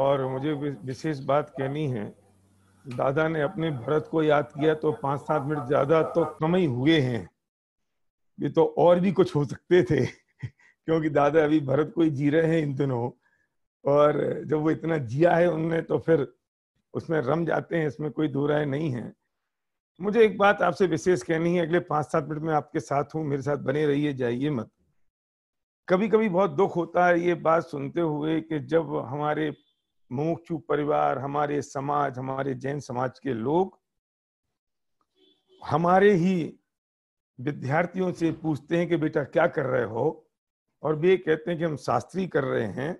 और मुझे विशेष बात कहनी है दादा ने अपने भरत को याद किया तो पांच सात मिनट ज्यादा तो कम ही हुए हैं ये तो और भी कुछ हो सकते थे क्योंकि दादा अभी भरत को ही जी रहे हैं इन दिनों और जब वो इतना जिया है उनने तो फिर उसमें रम जाते हैं इसमें कोई दो राय नहीं है मुझे एक बात आपसे विशेष कहनी है अगले पांच सात मिनट में आपके साथ हूँ मेरे साथ बने रहिए जाइए मत कभी कभी बहुत दुख होता है ये बात सुनते हुए कि जब हमारे मुमुक्षु परिवार हमारे समाज हमारे जैन समाज के लोग हमारे ही विद्यार्थियों से पूछते हैं कि बेटा क्या कर रहे हो और वे कहते हैं कि हम शास्त्री कर रहे हैं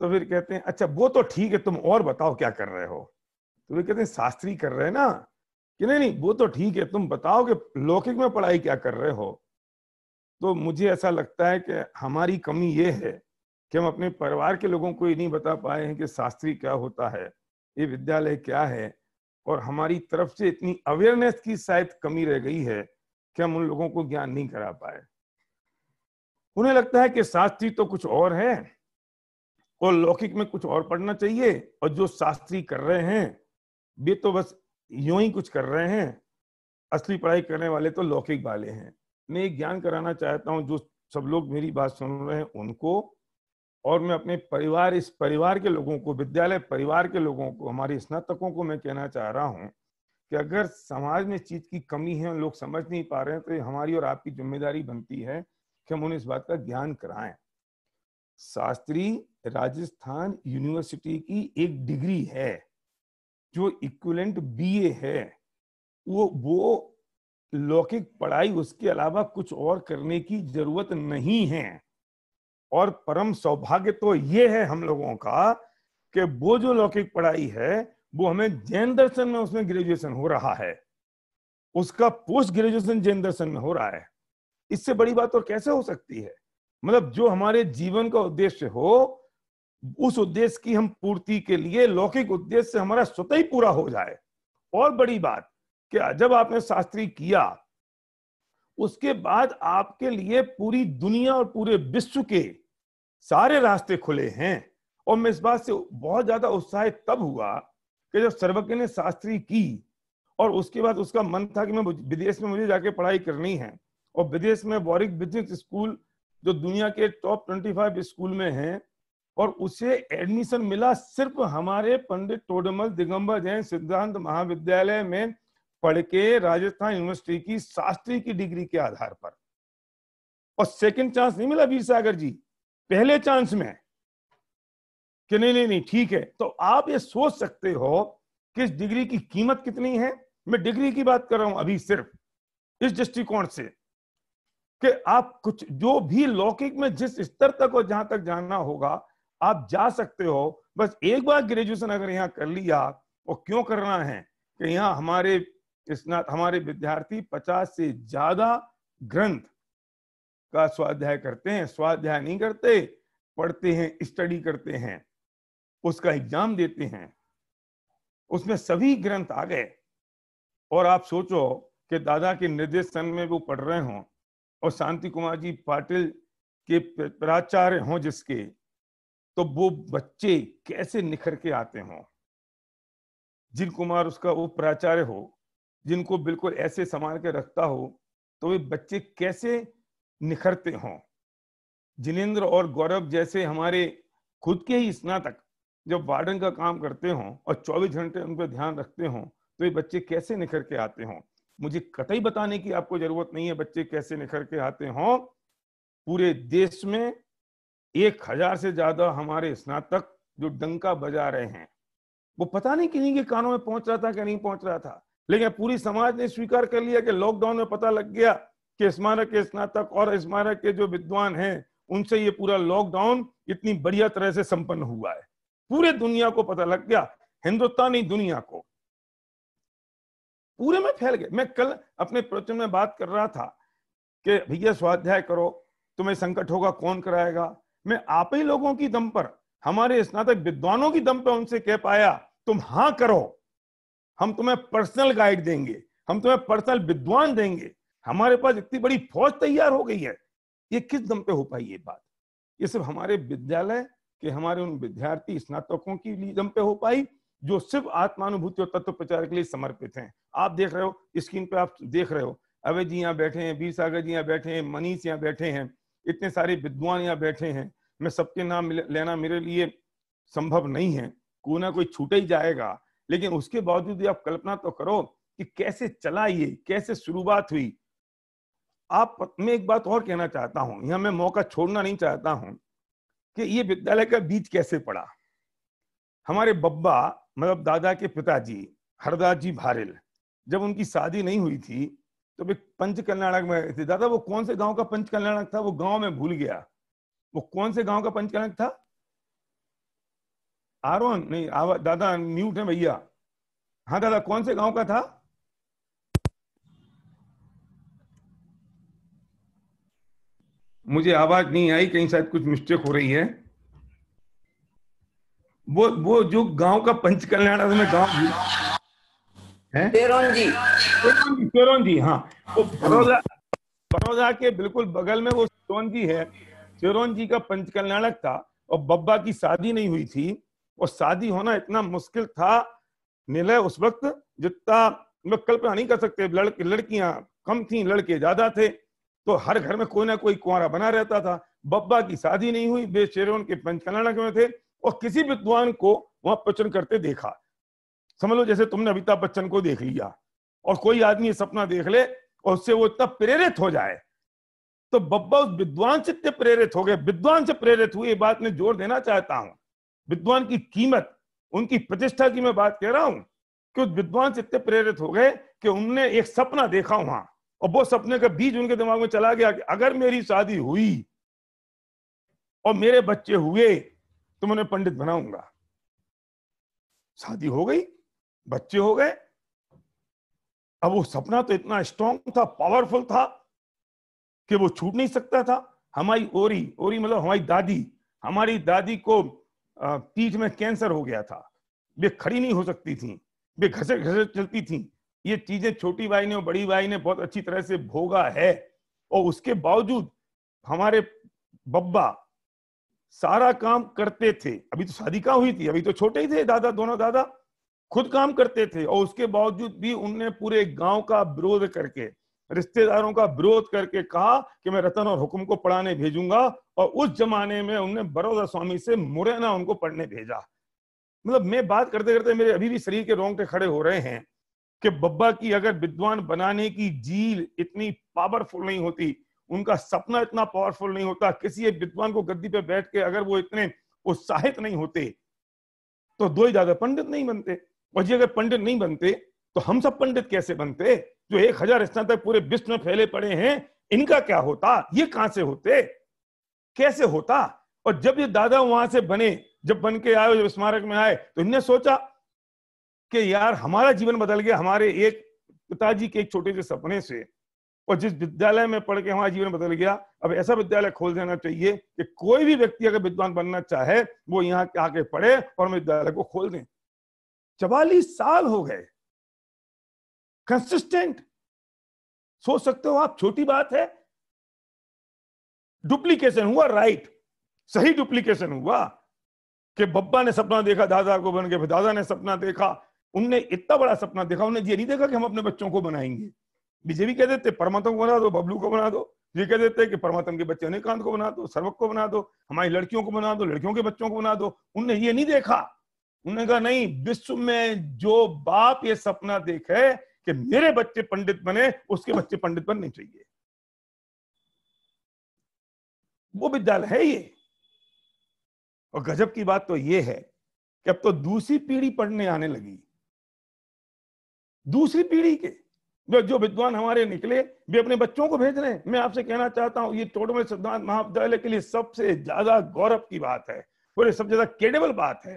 तो फिर कहते हैं अच्छा वो तो ठीक है तुम और बताओ क्या कर रहे हो तो वे कहते हैं शास्त्री कर रहे हैं ना कि नहीं नहीं वो तो ठीक है तुम बताओ कि लौकिक में पढ़ाई क्या कर रहे हो तो मुझे ऐसा लगता है कि हमारी कमी ये है कि हम अपने परिवार के लोगों को ये नहीं बता पाए हैं कि शास्त्री क्या होता है ये विद्यालय क्या है और हमारी तरफ से इतनी अवेयरनेस की शायद कमी रह गई है कि हम उन लोगों को ज्ञान नहीं करा पाए उन्हें लगता है कि शास्त्री तो कुछ और है और लौकिक में कुछ और पढ़ना चाहिए और जो शास्त्री कर रहे हैं वे तो बस यूं ही कुछ कर रहे हैं असली पढ़ाई करने वाले तो लौकिक वाले हैं मैं ज्ञान कराना चाहता हूं जो सब लोग मेरी बात सुन रहे हैं उनको और मैं अपने परिवार इस परिवार के लोगों को विद्यालय परिवार के लोगों को हमारे स्नातकों को मैं कहना चाह रहा हूँ कि अगर समाज में चीज की कमी है लोग समझ नहीं पा रहे हैं तो हमारी और आपकी जिम्मेदारी बनती है कि हम उन्हें इस बात का ज्ञान कराएं शास्त्री राजस्थान यूनिवर्सिटी की एक डिग्री है जो इक्वलेंट बीए है वो वो लौकिक पढ़ाई उसके अलावा कुछ और करने की जरूरत नहीं है और परम सौभाग्य तो ये है हम लोगों का कि वो जो लौकिक पढ़ाई है वो हमें जैन दर्शन में उसमें ग्रेजुएशन हो रहा है उसका पोस्ट ग्रेजुएशन जैन दर्शन में हो रहा है इससे बड़ी बात और कैसे हो सकती है मतलब जो हमारे जीवन का उद्देश्य हो उस उद्देश्य की हम पूर्ति के लिए लौकिक उद्देश्य से हमारा स्वतः ही पूरा हो जाए और बड़ी बात कि जब आपने शास्त्री किया उसके बाद आपके लिए पूरी दुनिया और पूरे विश्व के सारे रास्ते खुले हैं और मैं इस बात से बहुत ज्यादा उत्साहित तब हुआ कि जब सर्वज्ञ ने शास्त्री की और उसके बाद उसका मन था कि मैं विदेश में मुझे जाके पढ़ाई करनी है और विदेश में वॉरिक बिजनेस स्कूल जो दुनिया के टॉप फाइव स्कूल में है और उसे एडमिशन मिला सिर्फ हमारे पंडित टोडमल दिगंबर जैन सिद्धांत महाविद्यालय में पढ़ के राजस्थान यूनिवर्सिटी की शास्त्री की डिग्री के आधार पर और सेकंड चांस नहीं मिला वीर सागर जी पहले चांस में कि नहीं नहीं नहीं ठीक है तो आप ये सोच सकते हो कि इस डिग्री की कीमत कितनी है मैं डिग्री की बात कर रहा हूं अभी सिर्फ इस दृष्टिकोण से कि आप कुछ जो भी लौकिक में जिस स्तर तक और जहां तक जानना होगा आप जा सकते हो बस एक बार ग्रेजुएशन अगर यहाँ कर लिया और क्यों करना है कि यहाँ हमारे हमारे विद्यार्थी पचास से ज्यादा ग्रंथ का स्वाध्याय करते हैं स्वाध्याय नहीं करते पढ़ते हैं स्टडी करते हैं उसका एग्जाम देते हैं उसमें सभी ग्रंथ आ गए और आप सोचो कि दादा के निर्देशन में वो पढ़ रहे हों और शांति कुमार जी पाटिल के प्राचार्य हों जिसके तो वो बच्चे कैसे निखर के आते हों जिन कुमार उसका वो प्राचार्य हो जिनको बिल्कुल ऐसे संभाल के रखता हो तो वे बच्चे कैसे निखरते हों जिनेन्द्र और गौरव जैसे हमारे खुद के ही स्नातक जब वार्डन का काम करते हों और 24 घंटे उन पर ध्यान रखते हों तो ये बच्चे कैसे निखर के आते हों मुझे कतई बताने की आपको जरूरत नहीं है बच्चे कैसे निखर के आते हों पूरे देश में एक हजार से ज्यादा हमारे स्नातक जो डंका बजा रहे हैं वो पता नहीं किन्हीं के कानों में पहुंच रहा था कि नहीं पहुंच रहा था लेकिन पूरी समाज ने स्वीकार कर लिया कि लॉकडाउन में पता लग गया कि स्मारक के स्नातक और स्मारक के जो विद्वान हैं उनसे ये पूरा लॉकडाउन इतनी बढ़िया तरह से संपन्न हुआ है पूरे दुनिया को पता लग गया हिंदुस्तानी दुनिया को पूरे में फैल गए मैं कल अपने प्रवचन में बात कर रहा था कि भैया स्वाध्याय करो तुम्हें संकट होगा कौन कराएगा मैं आप ही लोगों की दम पर हमारे स्नातक विद्वानों की दम पर उनसे कह पाया तुम हाँ करो हम तुम्हें पर्सनल गाइड देंगे हम तुम्हें पर्सनल विद्वान देंगे हमारे पास इतनी बड़ी फौज तैयार हो गई है ये किस दम पे हो पाई ये बात ये सिर्फ हमारे विद्यालय के हमारे उन विद्यार्थी स्नातकों की दम पे हो पाई जो सिर्फ आत्मानुभूति और तत्व प्रचार के लिए समर्पित हैं आप देख रहे हो स्क्रीन पे आप देख रहे हो अवय जी यहाँ बैठे हैं वीर सागर जी यहाँ बैठे हैं मनीष यहाँ बैठे हैं इतने सारे विद्वान यहाँ बैठे हैं मैं सबके नाम लेना मेरे लिए संभव नहीं है कोई ना कोई छूटा ही जाएगा लेकिन उसके बावजूद आप कल्पना तो करो कि कैसे चला ये कैसे शुरुआत हुई आप मैं एक बात और कहना चाहता हूं यहां मैं मौका छोड़ना नहीं चाहता हूं कि ये विद्यालय का बीज कैसे पड़ा हमारे बब्बा मतलब दादा के पिताजी हरदास जी भारिल जब उनकी शादी नहीं हुई थी तो वे पंच कल्याणक में थे दादा वो कौन से गांव का पंच कल्याणक था वो गांव में भूल गया वो कौन से गांव का पंच कल्याणक था आरोन नहीं आवा दादा म्यूट है भैया हाँ दादा कौन से गांव का था मुझे आवाज नहीं आई कहीं शायद कुछ मिस्टेक हो रही है वो वो जो गांव का पंच कल्याण है गांव जी शेरोन जी हाँ वो बड़ौदा बड़ौदा के बिल्कुल बगल में वो शेरोन जी है शेरोन जी का पंच कल्याणक था और बब्बा की शादी नहीं हुई थी और शादी होना इतना मुश्किल था निलय उस वक्त जितना कल्पना नहीं कर सकते लड़के लड़कियां कम थी लड़के ज्यादा थे तो हर घर में कोई ना कोई कुआरा बना रहता था बब्बा की शादी नहीं हुई वे शेरोन उनके पंचकलनक में थे और किसी विद्वान को वहां प्रचन करते देखा समझ लो जैसे तुमने अमिताभ बच्चन को देख लिया और कोई आदमी सपना देख ले और उससे वो इतना प्रेरित हो जाए तो बब्बा उस विद्वान से इतने प्रेरित हो गए विद्वान से प्रेरित हुए बात मैं जोर देना चाहता हूं विद्वान की कीमत उनकी प्रतिष्ठा की मैं बात कह रहा हूं कि उस विद्वान से इतने प्रेरित हो गए कि उनने एक सपना देखा वहां और वो सपने का बीज उनके दिमाग में चला गया कि अगर मेरी शादी हुई और मेरे बच्चे हुए तो मैं पंडित बनाऊंगा शादी हो गई बच्चे हो गए अब वो सपना तो इतना स्ट्रॉन्ग था पावरफुल था कि वो छूट नहीं सकता था हमारी ओरी ओरी मतलब हमारी दादी हमारी दादी को पीठ में कैंसर हो गया था वे खड़ी नहीं हो सकती थी वे घसे घसे चलती थी ये चीजें छोटी भाई ने और बड़ी भाई ने बहुत अच्छी तरह से भोगा है और उसके बावजूद हमारे बब्बा सारा काम करते थे अभी तो शादी कहा हुई थी अभी तो छोटे ही थे दादा दोनों दादा खुद काम करते थे और उसके बावजूद भी उनने पूरे गांव का विरोध करके रिश्तेदारों का विरोध करके कहा कि मैं रतन और हुक्म को पढ़ाने भेजूंगा और उस जमाने में उनने बड़ौदा स्वामी से मुरैना उनको पढ़ने भेजा मतलब मैं बात करते करते मेरे अभी भी शरीर के रोंगटे खड़े हो रहे हैं कि बब्बा की अगर विद्वान बनाने की जील इतनी पावरफुल नहीं होती उनका सपना इतना पावरफुल नहीं होता किसी एक विद्वान को गद्दी पे बैठ के अगर वो इतने उत्साहित नहीं होते तो दो ही ज्यादा पंडित नहीं बनते और जी अगर पंडित नहीं बनते तो हम सब पंडित कैसे बनते जो एक हजार स्थान तक पूरे विश्व में फैले पड़े हैं इनका क्या होता ये कहां से होते कैसे होता और जब ये दादा वहां से बने जब बन के आए जब स्मारक में आए तो इनने सोचा कि यार हमारा जीवन बदल गया हमारे एक पिताजी के एक छोटे से सपने से और जिस विद्यालय में पढ़ के हमारा जीवन बदल गया अब ऐसा विद्यालय खोल देना चाहिए कि कोई भी व्यक्ति अगर विद्वान बनना चाहे वो यहाँ आके पढ़े और हम विद्यालय को खोल दें चवालीस साल हो गए कंसिस्टेंट सोच सकते हो आप छोटी बात है डुप्लीकेशन हुआ राइट सही डुप्लीकेशन हुआ कि बब्बा ने सपना देखा दादा को बन के दादा ने सपना देखा उनने इतना बड़ा सपना देखा उन्हें ये नहीं देखा कि हम अपने बच्चों को बनाएंगे बीजेपी कह देते परमात्म को बना दो बबलू को बना दो ये कह देते कि परमात्म के बच्चे अनेकांत को बना दो सर्वक को बना दो हमारी लड़कियों को बना दो लड़कियों के बच्चों को बना दो उनने ये नहीं देखा उन्होंने कहा नहीं विश्व में जो बाप ये सपना देखे कि मेरे बच्चे पंडित बने उसके बच्चे पंडित बनने चाहिए वो विद्यालय है ये और गजब की बात तो ये है कि अब तो दूसरी पीढ़ी पढ़ने आने लगी दूसरी पीढ़ी के जो जो विद्वान हमारे निकले वे अपने बच्चों को भेज रहे हैं मैं आपसे कहना चाहता हूं ये चोटमल सिद्धांत महाविद्यालय के लिए सबसे ज्यादा गौरव की बात है बोले सबसे ज्यादा केडेबल बात है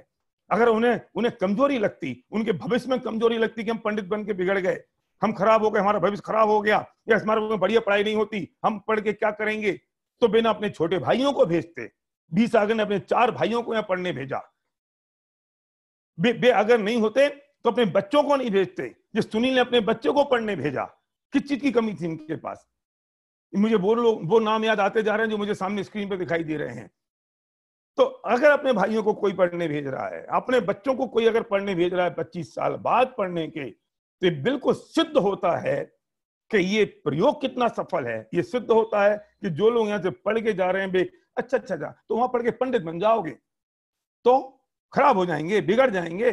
अगर उन्हें उन्हें कमजोरी लगती उनके भविष्य में कमजोरी लगती कि हम पंडित बन के बिगड़ गए हम खराब हो गए हमारा भविष्य खराब हो गया या हमारे में बढ़िया पढ़ाई नहीं होती हम पढ़ के क्या करेंगे तो बिना अपने छोटे भाइयों को भेजते बी सागर ने अपने चार भाइयों को यहां पढ़ने भेजा बे, बे अगर नहीं होते तो अपने बच्चों को नहीं भेजते जिस सुनील ने अपने बच्चे को पढ़ने भेजा किस चीज की कमी थी इनके पास मुझे वो लोग वो नाम याद आते जा रहे हैं जो मुझे सामने स्क्रीन पर दिखाई दे रहे हैं तो अगर अपने भाइयों को कोई पढ़ने भेज रहा है अपने बच्चों को कोई अगर पढ़ने भेज रहा है पच्चीस साल बाद पढ़ने के तो बिल्कुल सिद्ध होता है कि ये प्रयोग कितना सफल है ये सिद्ध होता है कि जो लोग यहां से पढ़ के जा रहे हैं बे अच्छा अच्छा जा अच्छा, तो वहां पढ़ के पंडित बन जाओगे तो खराब हो जाएंगे बिगड़ जाएंगे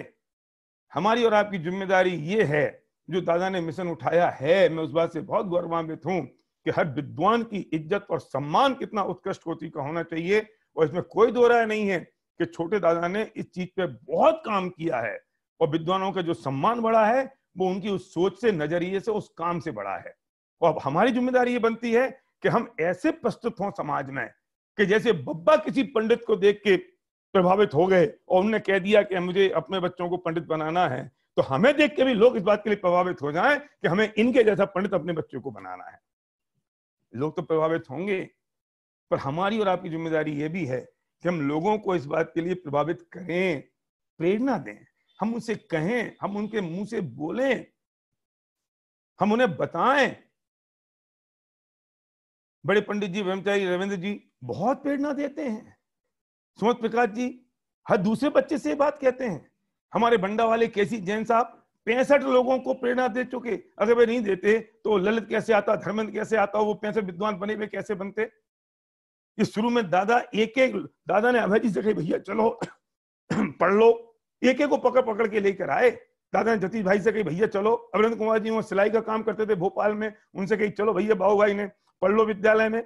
हमारी और आपकी जिम्मेदारी ये है जो दादा ने मिशन उठाया है मैं उस बात से बहुत गौरवान्वित हूँ कि हर विद्वान की इज्जत और सम्मान कितना उत्कृष्ट कोटि का होना चाहिए और इसमें कोई दो राय नहीं है कि छोटे दादा ने इस चीज पे बहुत काम किया है और विद्वानों का जो सम्मान बढ़ा है वो उनकी उस सोच से नजरिए से उस काम से बढ़ा है और अब हमारी जिम्मेदारी ये बनती है कि हम ऐसे प्रस्तुत हों समाज में कि जैसे बब्बा किसी पंडित को देख के प्रभावित हो गए और उनने कह दिया कि मुझे अपने बच्चों को पंडित बनाना है तो हमें देख के भी लोग इस बात के लिए प्रभावित हो जाएं कि हमें इनके जैसा पंडित अपने बच्चों को बनाना है लोग तो प्रभावित होंगे पर हमारी और आपकी जिम्मेदारी ये भी है कि हम लोगों को इस बात के लिए प्रभावित करें प्रेरणा दें हम उनसे कहें हम उनके मुंह से बोलें हम उन्हें बताएं बड़े पंडित जी ब्रह्मचारी रविंद्र जी बहुत प्रेरणा देते हैं सुमत प्रकाश जी हर दूसरे बच्चे से बात कहते हैं हमारे बंडा वाले केसी जैन साहब पैंसठ लोगों को प्रेरणा दे चुके अगर वे नहीं देते तो ललित कैसे आता धर्मेंद्र कैसे आता वो पैंसठ विद्वान बने हुए कैसे बनते इस शुरू में दादा एक एक दादा ने अभय जी से कही भैया चलो पढ़ लो एक एक को पकड़ पकड़ के लेकर आए दादा ने जतीश भाई से कही भैया चलो अवरिंद कुमार जी वो सिलाई का काम करते थे भोपाल में उनसे कही चलो भैया बाबू भाई ने पढ़ लो विद्यालय में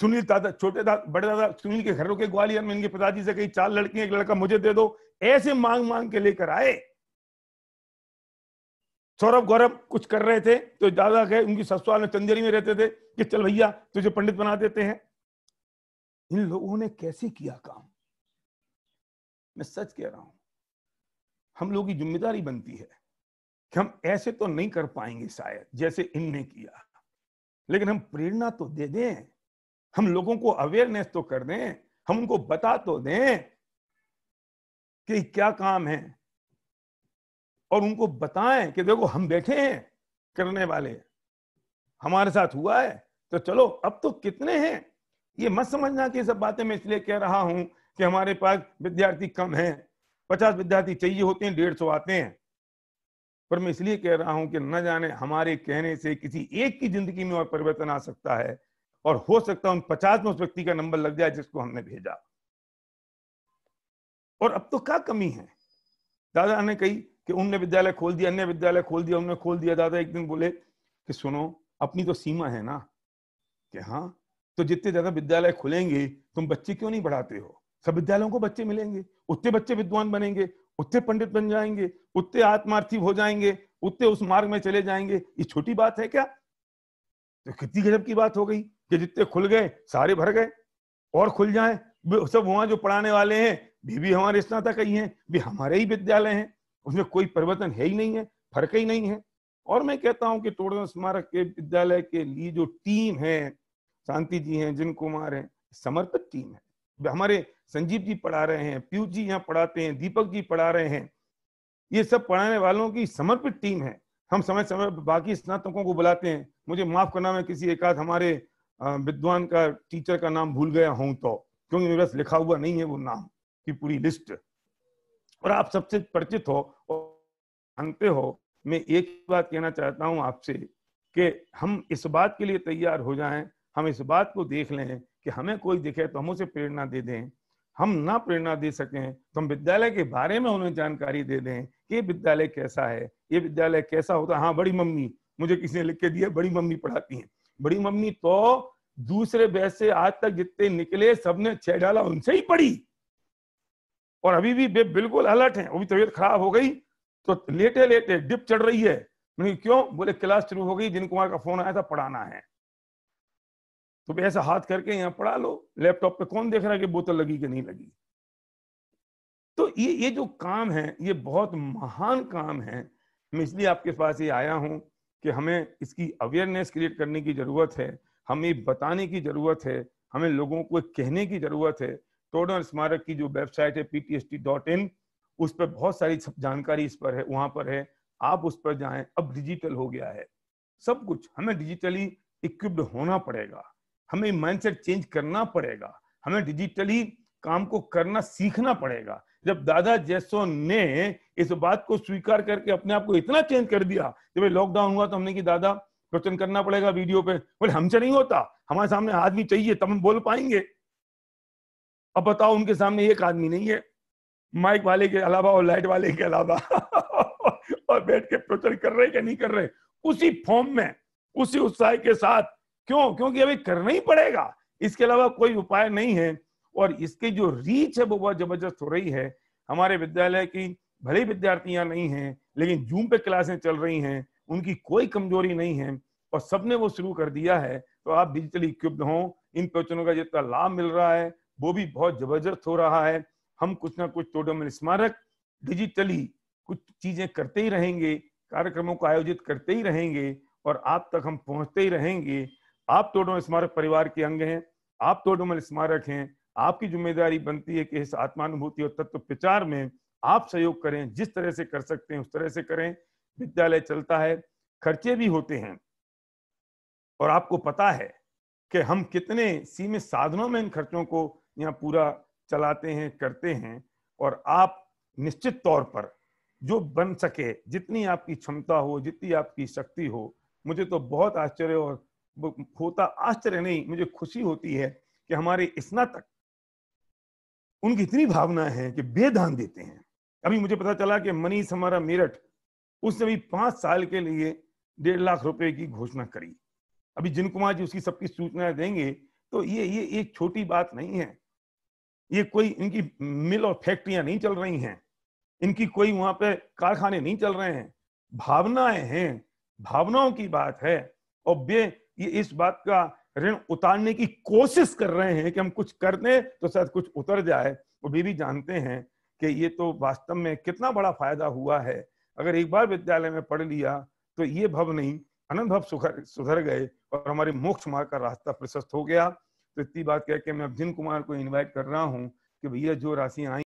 सुनील दादा छोटे दादा बड़े दादा सुनील के घरों के ग्वालियर में इनके पिताजी से कही चार लड़कियां एक लड़का मुझे दे दो ऐसे मांग मांग के लेकर आए सौरभ गौरव कुछ कर रहे थे तो दादा गए उनकी ससुराल में चंदेरी में रहते थे कि चल भैया तुझे पंडित बना देते हैं इन लोगों ने कैसे किया काम मैं सच कह रहा हूं हम लोग की जिम्मेदारी बनती है कि हम ऐसे तो नहीं कर पाएंगे शायद जैसे इनने किया लेकिन हम प्रेरणा तो दे दें हम लोगों को अवेयरनेस तो कर दें हम उनको बता तो दें कि क्या काम है और उनको बताएं कि देखो हम बैठे हैं करने वाले हमारे साथ हुआ है तो चलो अब तो कितने हैं ये मत समझना कि सब बातें मैं इसलिए कह रहा हूं कि हमारे पास विद्यार्थी कम हैं पचास विद्यार्थी चाहिए होते हैं डेढ़ सौ आते हैं पर मैं इसलिए कह रहा हूं कि न जाने हमारे कहने से किसी एक की जिंदगी में और परिवर्तन आ सकता है और हो सकता है उन पचास में उस व्यक्ति का नंबर लग जाए जिसको हमने भेजा और अब तो क्या कमी है दादा ने कही कि उनने विद्यालय खोल दिया अन्य विद्यालय खोल दिया उनने खोल दिया दादा एक दिन बोले कि सुनो अपनी तो सीमा है ना कि हाँ तो जितने ज्यादा विद्यालय खुलेंगे तुम बच्चे क्यों नहीं बढ़ाते हो सब विद्यालयों को बच्चे मिलेंगे उतने बच्चे विद्वान बनेंगे उतने पंडित बन जाएंगे उतने आत्मार्थी हो जाएंगे उतने उस मार्ग में चले जाएंगे ये छोटी बात है क्या तो कितनी गजब की बात हो गई कि जितने खुल गए सारे भर गए और खुल जाए सब वहां जो पढ़ाने वाले हैं भी भी हमारे स्नातक ही हैं भी हमारे ही विद्यालय हैं उसमें कोई परिवर्तन है ही नहीं है फर्क ही नहीं है और मैं कहता हूं कि तोड़न स्मारक के विद्यालय के लिए जो टीम है शांति जी हैं जिन कुमार हैं समर्पित टीम है हमारे संजीव जी पढ़ा रहे हैं पीयूष जी यहाँ पढ़ाते हैं दीपक जी पढ़ा रहे हैं ये सब पढ़ाने वालों की समर्पित टीम है हम समय समय बाकी स्नातकों को बुलाते हैं मुझे माफ करना मैं किसी एकाध हमारे विद्वान का टीचर का नाम भूल गया हूं तो क्योंकि मेरे पास लिखा हुआ नहीं है वो नाम की पूरी लिस्ट और आप सबसे परिचित हो और जानते हो मैं एक बात कहना चाहता हूं आपसे कि हम इस बात के लिए तैयार हो जाएं हम इस बात को देख लें कि हमें कोई दिखे तो हम उसे प्रेरणा दे दें हम ना प्रेरणा दे सकें तो हम विद्यालय के बारे में उन्हें जानकारी दे दें कि ये विद्यालय कैसा है ये विद्यालय कैसा होता है हाँ बड़ी मम्मी मुझे किसी ने लिख के दिया बड़ी मम्मी पढ़ाती हैं बड़ी मम्मी तो दूसरे बैच से आज तक जितने निकले सबने छह डाला उनसे ही पड़ी और अभी भी बिल्कुल अलर्ट है अभी तबीयत खराब हो गई तो लेटे लेटे डिप चढ़ रही है मैंने क्यों बोले क्लास शुरू हो गई जिनको का फोन आया था पढ़ाना है तो ऐसा हाथ करके यहाँ पढ़ा लो लैपटॉप पे कौन देख रहा है कि बोतल लगी कि नहीं लगी तो ये ये जो काम है ये बहुत महान काम है मैं इसलिए आपके पास ये आया हूँ कि हमें इसकी अवेयरनेस क्रिएट करने की ज़रूरत है हमें बताने की ज़रूरत है हमें लोगों को कहने की ज़रूरत है टोडर स्मारक की जो वेबसाइट है पी उस पर बहुत सारी जानकारी इस पर है वहां पर है आप उस पर जाएं अब डिजिटल हो गया है सब कुछ हमें डिजिटली इक्विप्ड होना पड़ेगा हमें माइंडसेट चेंज करना पड़ेगा हमें डिजिटली काम को करना सीखना पड़ेगा जब दादा जैसो ने इस बात को स्वीकार करके अपने आप को इतना चेंज कर दिया जब लॉकडाउन हुआ तो हमने की दादा क्वेश्चन करना पड़ेगा वीडियो पे बोले हमसे नहीं होता हमारे सामने आदमी चाहिए तब हम बोल पाएंगे अब बताओ उनके सामने एक आदमी नहीं है माइक वाले के अलावा और लाइट वाले के अलावा और बैठ के प्रचार कर रहे क्या नहीं कर रहे उसी फॉर्म में उसी उत्साह के साथ क्यों क्योंकि अभी करना ही पड़ेगा इसके अलावा कोई उपाय नहीं है और इसके जो रीच है वो बहुत जबरदस्त हो रही है हमारे विद्यालय की भले विद्यार्थी विद्यार्थियां नहीं हैं लेकिन जूम पे क्लासें चल रही हैं उनकी कोई कमजोरी नहीं है और सबने वो शुरू कर दिया है तो आप डिजिटली इक्विप्ड हों इन प्रवचनों का जितना लाभ मिल रहा है वो भी बहुत जबरदस्त हो रहा है हम कुछ ना कुछ टोटम तो स्मारक डिजिटली कुछ चीजें करते ही रहेंगे कार्यक्रमों को आयोजित करते ही रहेंगे और आप तक हम पहुंचते ही रहेंगे आप टोटम तो स्मारक परिवार के अंग हैं आप टोटम तो स्मारक हैं आपकी जिम्मेदारी बनती है कि इस आत्मानुभूति और तत्व प्रचार में आप सहयोग करें जिस तरह से कर सकते हैं उस तरह से करें विद्यालय चलता है खर्चे भी होते हैं और आपको पता है कि हम कितने सीमित साधनों में इन खर्चों को यहाँ पूरा चलाते हैं करते हैं और आप निश्चित तौर पर जो बन सके जितनी आपकी क्षमता हो जितनी आपकी शक्ति हो मुझे तो बहुत आश्चर्य और होता आश्चर्य नहीं मुझे खुशी होती है कि हमारे स्नातक उनकी इतनी भावना है कि बेदान देते हैं अभी मुझे पता चला कि मनीष हमारा मेरठ उसने भी पांच साल के लिए डेढ़ लाख रुपए की घोषणा करी अभी जिन कुमार जी उसकी सबकी सूचना देंगे तो ये ये एक छोटी बात नहीं है ये कोई इनकी मिल और फैक्ट्रियां नहीं चल रही हैं इनकी कोई वहां पे कारखाने नहीं चल रहे हैं भावनाएं हैं भावनाओं की बात है और बे ये इस बात का ऋण उतारने की कोशिश कर रहे हैं कि हम कुछ कर दें तो शायद कुछ उतर जाए वो भी, भी जानते हैं कि ये तो वास्तव में कितना बड़ा फायदा हुआ है अगर एक बार विद्यालय में पढ़ लिया तो ये भव नहीं अनंत भव सुधर सुधर गए और हमारे मोक्ष मार्ग का रास्ता प्रशस्त हो गया तो इतनी बात कह के मैं जिन कुमार को इन्वाइट कर रहा हूँ कि भैया जो राशियां आई